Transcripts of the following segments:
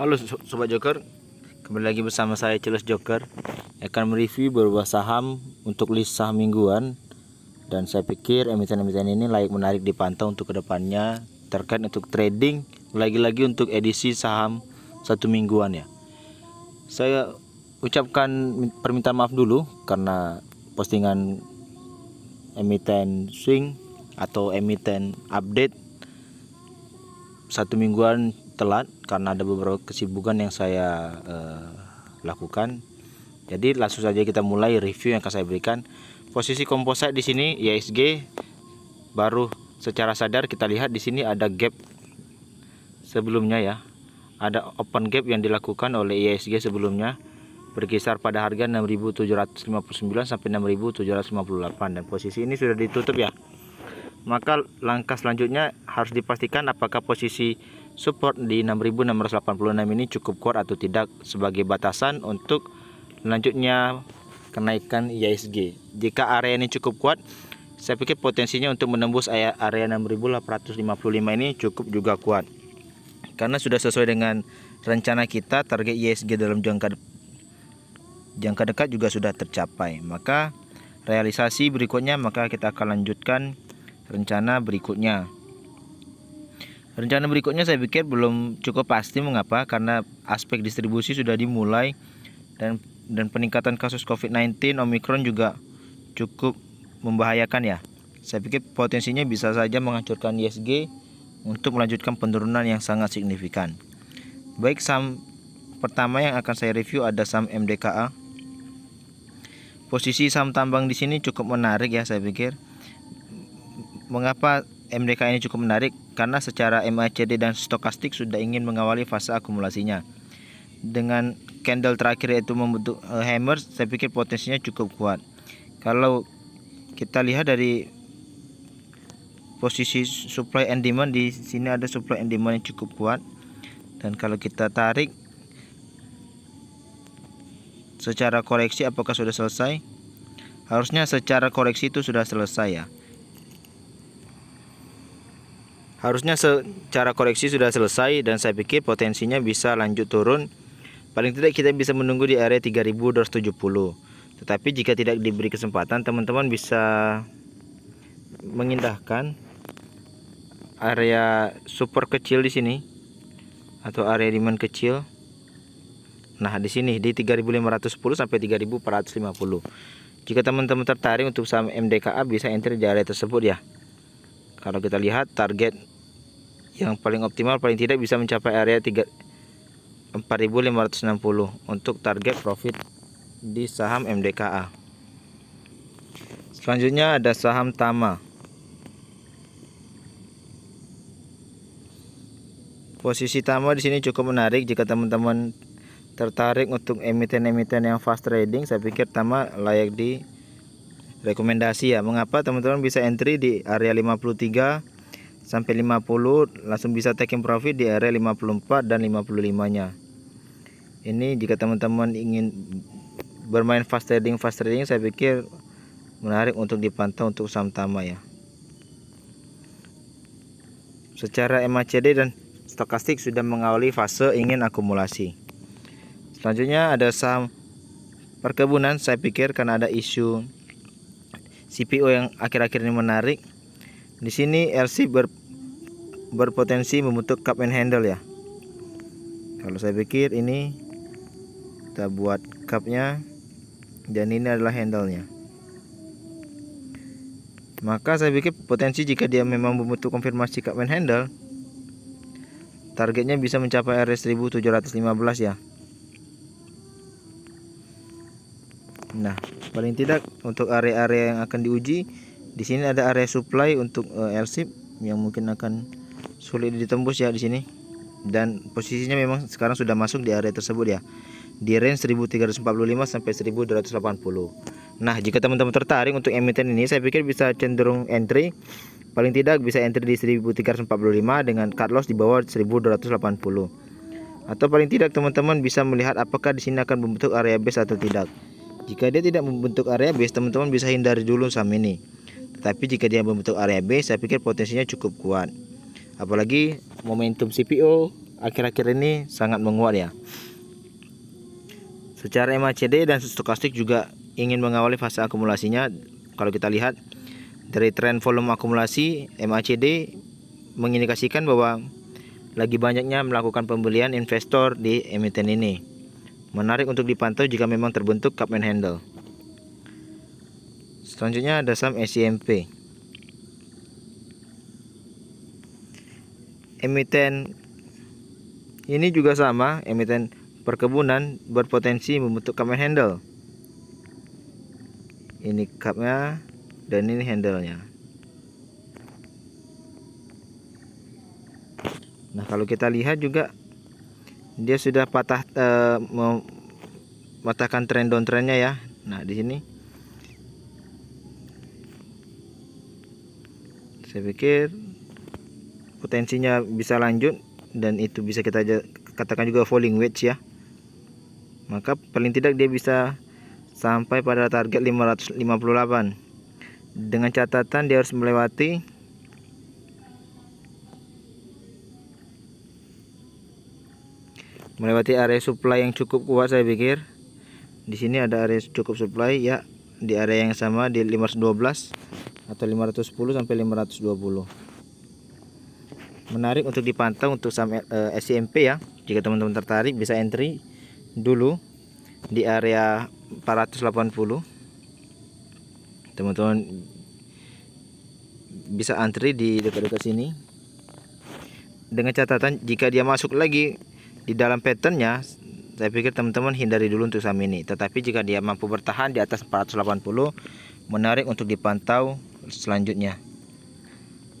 Halo Sobat Joker Kembali lagi bersama saya celos Joker Akan mereview beberapa saham untuk list saham mingguan Dan saya pikir emiten-emiten ini layak menarik dipantau untuk kedepannya Terkait untuk trading Lagi-lagi untuk edisi saham satu mingguan ya Saya ucapkan permintaan maaf dulu Karena postingan emiten swing atau emiten update satu mingguan telat karena ada beberapa kesibukan yang saya uh, lakukan. Jadi langsung saja kita mulai review yang akan saya berikan. Posisi komposit di sini ISG baru secara sadar kita lihat di sini ada gap sebelumnya ya. Ada open gap yang dilakukan oleh ISG sebelumnya berkisar pada harga 6.759 sampai 6.758 dan posisi ini sudah ditutup ya. Maka langkah selanjutnya harus dipastikan apakah posisi support di 6686 ini cukup kuat atau tidak sebagai batasan untuk lanjutnya kenaikan IISG. Jika area ini cukup kuat, saya pikir potensinya untuk menembus area 6855 ini cukup juga kuat. Karena sudah sesuai dengan rencana kita, target IISG dalam jangka jangka dekat juga sudah tercapai. Maka realisasi berikutnya maka kita akan lanjutkan rencana berikutnya. Rencana berikutnya saya pikir belum cukup pasti mengapa karena aspek distribusi sudah dimulai dan dan peningkatan kasus COVID-19 Omicron juga cukup membahayakan ya. Saya pikir potensinya bisa saja menghancurkan ISG untuk melanjutkan penurunan yang sangat signifikan. Baik saham pertama yang akan saya review ada saham MDKA. Posisi saham tambang di sini cukup menarik ya saya pikir. Mengapa MDKA ini cukup menarik? karena secara MACD dan stokastik sudah ingin mengawali fase akumulasinya. Dengan candle terakhir itu membentuk uh, hammer, saya pikir potensinya cukup kuat. Kalau kita lihat dari posisi supply and demand di sini ada supply and demand yang cukup kuat. Dan kalau kita tarik secara koreksi apakah sudah selesai? Harusnya secara koreksi itu sudah selesai ya. Harusnya secara koreksi sudah selesai dan saya pikir potensinya bisa lanjut turun. Paling tidak kita bisa menunggu di area 3270. Tetapi jika tidak diberi kesempatan, teman-teman bisa mengindahkan area super kecil di sini atau area demand kecil. Nah, di sini di 3510 sampai 3450. Jika teman-teman tertarik untuk saham MDKA bisa enter di area tersebut ya kalau kita lihat target yang paling optimal paling tidak bisa mencapai area 3 4560 untuk target profit di saham MDKA selanjutnya ada saham Tama posisi Tama di sini cukup menarik jika teman-teman tertarik untuk emiten-emiten yang fast trading saya pikir Tama layak di rekomendasi ya mengapa teman-teman bisa entry di area 53 sampai 50 langsung bisa taking profit di area 54 dan 55 nya ini jika teman-teman ingin bermain fast trading fast trading saya pikir menarik untuk dipantau untuk saham tama ya secara MACD dan stokastik sudah mengawali fase ingin akumulasi selanjutnya ada saham perkebunan saya pikir karena ada isu CPO yang akhir-akhir ini menarik. Di sini RC ber, berpotensi membentuk cup and handle ya. Kalau saya pikir ini kita buat cupnya dan ini adalah handlenya. Maka saya pikir potensi jika dia memang membentuk konfirmasi cup and handle targetnya bisa mencapai RS 1715 ya. Nah, paling tidak untuk area-area yang akan diuji, di sini ada area supply untuk uh, eh, airship yang mungkin akan sulit ditembus ya di sini. Dan posisinya memang sekarang sudah masuk di area tersebut ya. Di range 1345 sampai 1280. Nah, jika teman-teman tertarik untuk emiten ini, saya pikir bisa cenderung entry. Paling tidak bisa entry di 1345 dengan cut loss di bawah 1280 atau paling tidak teman-teman bisa melihat apakah di sini akan membentuk area base atau tidak. Jika dia tidak membentuk area base, teman-teman bisa hindari dulu saham ini. Tetapi jika dia membentuk area base, saya pikir potensinya cukup kuat. Apalagi momentum CPO akhir-akhir ini sangat menguat ya. Secara MACD dan stokastik juga ingin mengawali fase akumulasinya. Kalau kita lihat dari tren volume akumulasi MACD mengindikasikan bahwa lagi banyaknya melakukan pembelian investor di emiten ini. Menarik untuk dipantau jika memang terbentuk cup and handle. Selanjutnya ada SAM SIMP. Emiten ini juga sama, emiten perkebunan berpotensi membentuk cup and handle. Ini cupnya dan ini handlenya. Nah, kalau kita lihat juga dia sudah patah eh, patahkan mematahkan tren trennya ya nah di sini saya pikir potensinya bisa lanjut dan itu bisa kita katakan juga falling wedge ya maka paling tidak dia bisa sampai pada target 558 dengan catatan dia harus melewati melewati area supply yang cukup kuat saya pikir di sini ada area cukup supply ya di area yang sama di 512 atau 510 sampai 520 menarik untuk dipantau untuk SCMP eh, ya jika teman-teman tertarik bisa entry dulu di area 480 teman-teman bisa antri di dekat-dekat sini dengan catatan jika dia masuk lagi di dalam patternnya saya pikir teman-teman hindari dulu untuk saham ini tetapi jika dia mampu bertahan di atas 480 menarik untuk dipantau selanjutnya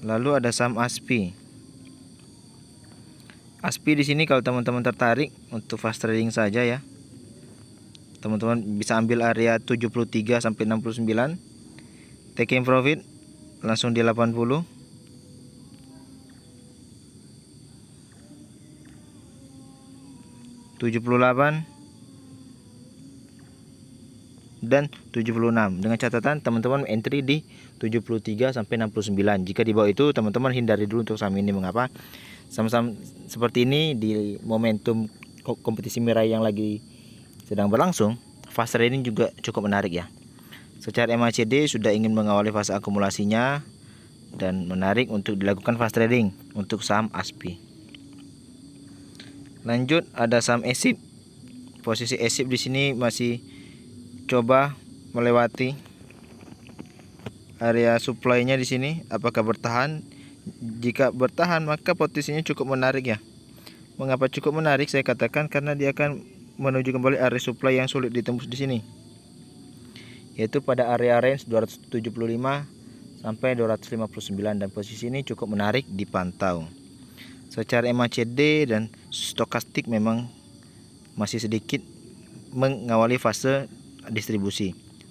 lalu ada saham ASPI ASPI di sini kalau teman-teman tertarik untuk fast trading saja ya teman-teman bisa ambil area 73 sampai 69 taking profit langsung di 80 78 dan 76 dengan catatan teman-teman entry di 73 sampai 69 jika di bawah itu teman-teman hindari dulu untuk saham ini mengapa sama-sama seperti ini di momentum kompetisi mirai yang lagi sedang berlangsung fase trading juga cukup menarik ya secara MACD sudah ingin mengawali fase akumulasinya dan menarik untuk dilakukan fast trading untuk saham ASPI Lanjut ada saham Esip. Posisi Esip di sini masih coba melewati area supply-nya di sini apakah bertahan? Jika bertahan maka potensinya cukup menarik ya. Mengapa cukup menarik? Saya katakan karena dia akan menuju kembali area supply yang sulit ditembus di sini. Yaitu pada area range 275 sampai 259 dan posisi ini cukup menarik dipantau secara MACD dan stokastik memang masih sedikit mengawali fase distribusi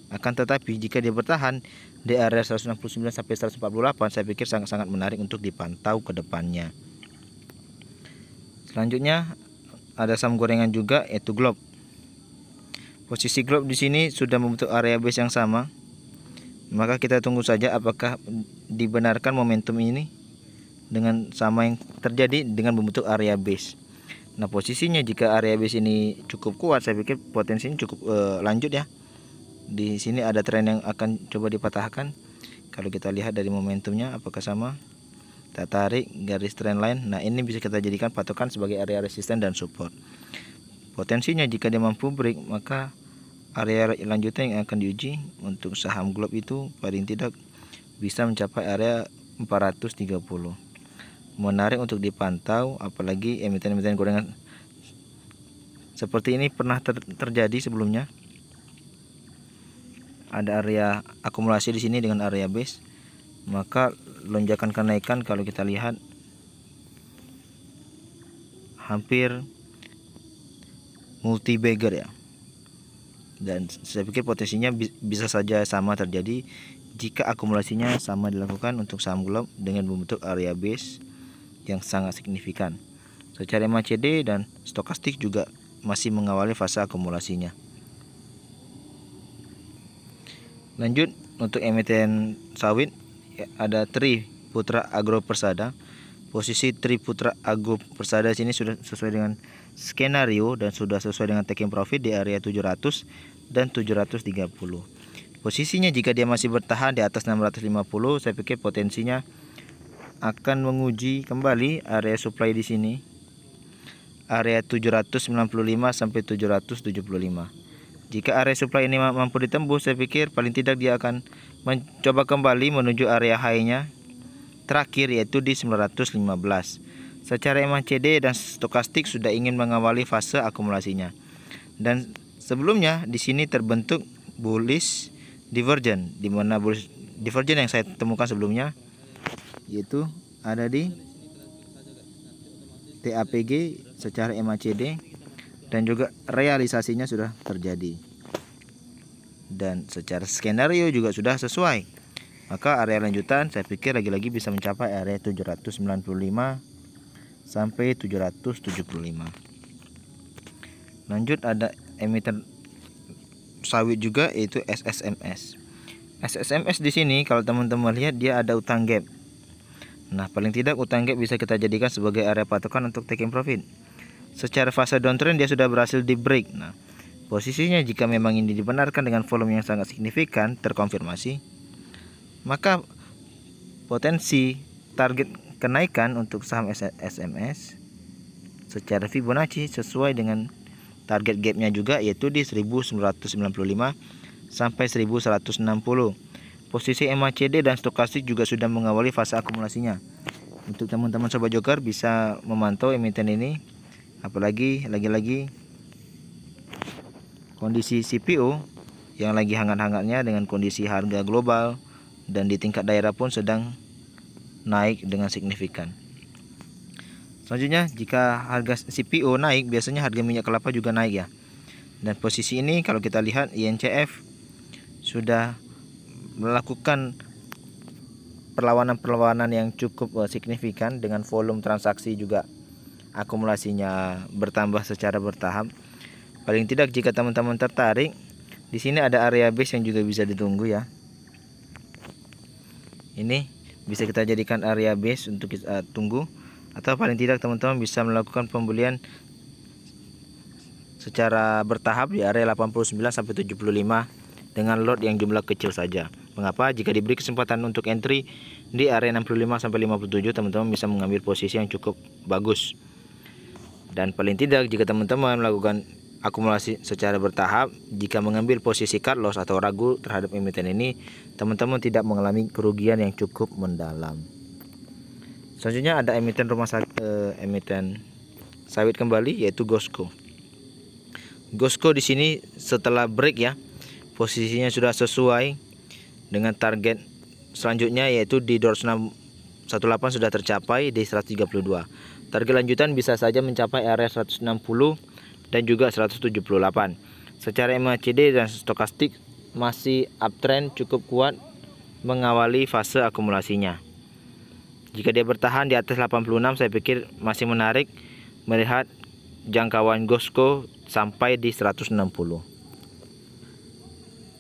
akan tetapi jika dia bertahan di area 169 sampai 148 saya pikir sangat-sangat menarik untuk dipantau ke depannya selanjutnya ada saham gorengan juga yaitu Globe posisi Globe di sini sudah membentuk area base yang sama maka kita tunggu saja apakah dibenarkan momentum ini dengan sama yang terjadi dengan membentuk area base. Nah, posisinya jika area base ini cukup kuat, saya pikir potensinya cukup uh, lanjut ya. Di sini ada tren yang akan coba dipatahkan. Kalau kita lihat dari momentumnya apakah sama? Kita tarik garis trend line. Nah, ini bisa kita jadikan patokan sebagai area resisten dan support. Potensinya jika dia mampu break, maka area lanjutnya yang akan diuji untuk saham globe itu paling tidak bisa mencapai area 430 menarik untuk dipantau apalagi emiten-emiten gorengan seperti ini pernah ter terjadi sebelumnya ada area akumulasi di sini dengan area base maka lonjakan kenaikan kalau kita lihat hampir multi bagger ya dan saya pikir potensinya bisa saja sama terjadi jika akumulasinya sama dilakukan untuk saham globe dengan membentuk area base yang sangat signifikan. Secara MACD dan stokastik juga masih mengawali fase akumulasinya. Lanjut untuk emiten sawit ya, ada Tri Putra Agro Persada. Posisi Tri Putra Agro Persada sini sudah sesuai dengan skenario dan sudah sesuai dengan taking profit di area 700 dan 730. Posisinya jika dia masih bertahan di atas 650, saya pikir potensinya akan menguji kembali area supply di sini area 795 sampai 775 jika area supply ini mampu ditembus saya pikir paling tidak dia akan mencoba kembali menuju area high nya terakhir yaitu di 915 secara MACD dan stokastik sudah ingin mengawali fase akumulasinya dan sebelumnya di sini terbentuk bullish divergen di mana bullish divergen yang saya temukan sebelumnya yaitu ada di TAPG secara MACD dan juga realisasinya sudah terjadi dan secara skenario juga sudah sesuai maka area lanjutan saya pikir lagi-lagi bisa mencapai area 795 sampai 775 lanjut ada emiten sawit juga yaitu SSMS SSMS di sini kalau teman-teman lihat dia ada utang gap Nah, paling tidak utang gap bisa kita jadikan sebagai area patokan untuk taking profit. Secara fase downtrend dia sudah berhasil di break. Nah, posisinya jika memang ini dibenarkan dengan volume yang sangat signifikan terkonfirmasi, maka potensi target kenaikan untuk saham SMS secara Fibonacci sesuai dengan target gapnya juga yaitu di 1995 sampai 1160 Posisi MACD dan stokastik juga sudah mengawali fase akumulasinya. Untuk teman-teman sobat joker bisa memantau emiten ini. Apalagi lagi-lagi kondisi CPO yang lagi hangat-hangatnya dengan kondisi harga global dan di tingkat daerah pun sedang naik dengan signifikan. Selanjutnya, jika harga CPO naik, biasanya harga minyak kelapa juga naik ya. Dan posisi ini kalau kita lihat INCF sudah melakukan perlawanan-perlawanan yang cukup eh, signifikan dengan volume transaksi juga akumulasinya bertambah secara bertahap. Paling tidak jika teman-teman tertarik, di sini ada area base yang juga bisa ditunggu ya. Ini bisa kita jadikan area base untuk kita eh, tunggu atau paling tidak teman-teman bisa melakukan pembelian secara bertahap di area 89 sampai 75 dengan lot yang jumlah kecil saja. Mengapa jika diberi kesempatan untuk entry di area 65 sampai 57 teman-teman bisa mengambil posisi yang cukup bagus. Dan paling tidak jika teman-teman melakukan akumulasi secara bertahap, jika mengambil posisi cut loss atau ragu terhadap emiten ini, teman-teman tidak mengalami kerugian yang cukup mendalam. Selanjutnya ada emiten rumah sakit eh, emiten sawit kembali yaitu Gosco. Gosco di sini setelah break ya, posisinya sudah sesuai dengan target selanjutnya yaitu di 2618 sudah tercapai di 132 target lanjutan bisa saja mencapai area 160 dan juga 178 secara MACD dan stokastik masih uptrend cukup kuat mengawali fase akumulasinya jika dia bertahan di atas 86 saya pikir masih menarik melihat jangkauan Gosco sampai di 160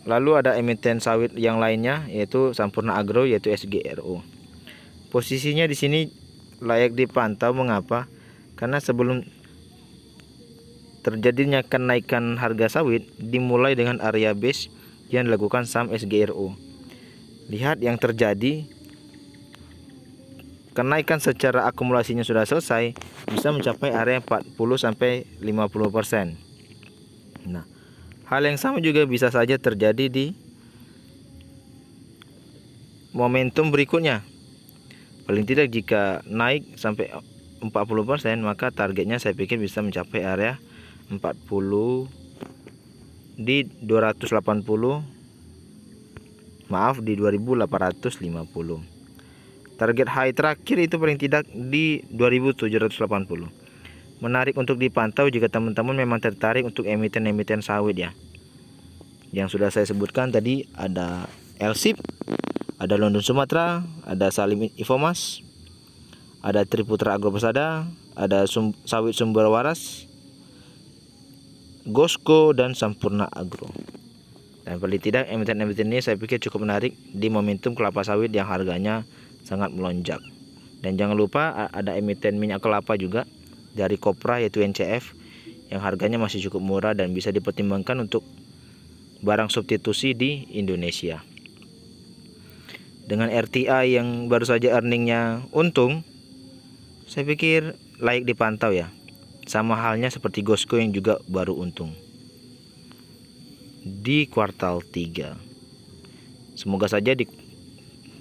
Lalu ada emiten sawit yang lainnya yaitu Sampurna Agro yaitu SGRO. Posisinya di sini layak dipantau mengapa? Karena sebelum terjadinya kenaikan harga sawit dimulai dengan area base yang dilakukan saham SGRO. Lihat yang terjadi kenaikan secara akumulasinya sudah selesai bisa mencapai area 40 sampai 50%. Nah, Hal yang sama juga bisa saja terjadi di momentum berikutnya. Paling tidak jika naik sampai 40% maka targetnya saya pikir bisa mencapai area 40 di 280 maaf di 2850 target high terakhir itu paling tidak di 2780 Menarik untuk dipantau jika teman-teman memang tertarik untuk emiten-emiten sawit ya. Yang sudah saya sebutkan tadi ada Elsip, ada London Sumatera, ada Salim Infomas, ada Triputra Agro Pesada ada sum sawit sumber waras, Gosko dan Sampurna Agro. Dan paling tidak emiten-emiten ini saya pikir cukup menarik di momentum kelapa sawit yang harganya sangat melonjak. Dan jangan lupa ada emiten minyak kelapa juga dari kopra yaitu NCF yang harganya masih cukup murah dan bisa dipertimbangkan untuk barang substitusi di Indonesia. Dengan RTI yang baru saja earningnya untung, saya pikir layak dipantau ya. Sama halnya seperti Gosco yang juga baru untung. Di kuartal 3. Semoga saja di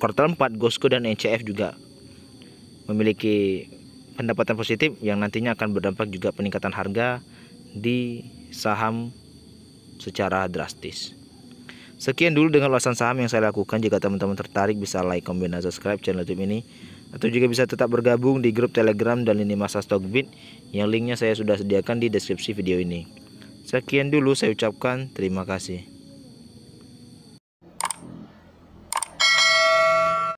kuartal 4 Gosco dan NCF juga memiliki pendapatan positif yang nantinya akan berdampak juga peningkatan harga di saham secara drastis. Sekian dulu dengan ulasan saham yang saya lakukan. Jika teman-teman tertarik bisa like, komen, dan subscribe channel YouTube ini. Atau juga bisa tetap bergabung di grup Telegram dan lini masa Stockbit yang linknya saya sudah sediakan di deskripsi video ini. Sekian dulu saya ucapkan terima kasih.